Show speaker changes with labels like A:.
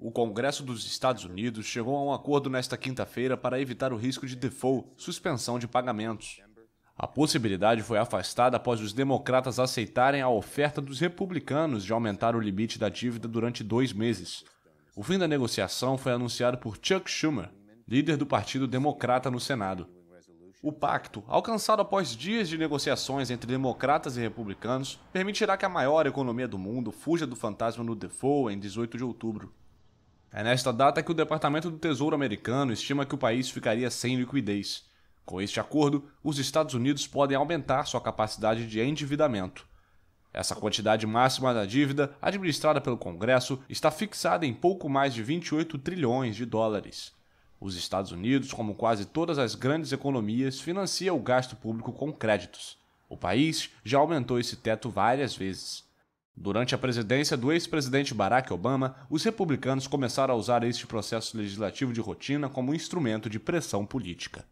A: O Congresso dos Estados Unidos chegou a um acordo nesta quinta-feira para evitar o risco de default, suspensão de pagamentos. A possibilidade foi afastada após os democratas aceitarem a oferta dos republicanos de aumentar o limite da dívida durante dois meses. O fim da negociação foi anunciado por Chuck Schumer, líder do Partido Democrata no Senado. O pacto, alcançado após dias de negociações entre democratas e republicanos, permitirá que a maior economia do mundo fuja do fantasma do default em 18 de outubro. É nesta data que o Departamento do Tesouro americano estima que o país ficaria sem liquidez. Com este acordo, os Estados Unidos podem aumentar sua capacidade de endividamento. Essa quantidade máxima da dívida, administrada pelo Congresso, está fixada em pouco mais de 28 trilhões de dólares. Os Estados Unidos, como quase todas as grandes economias, financia o gasto público com créditos. O país já aumentou esse teto várias vezes. Durante a presidência do ex-presidente Barack Obama, os republicanos começaram a usar este processo legislativo de rotina como instrumento de pressão política.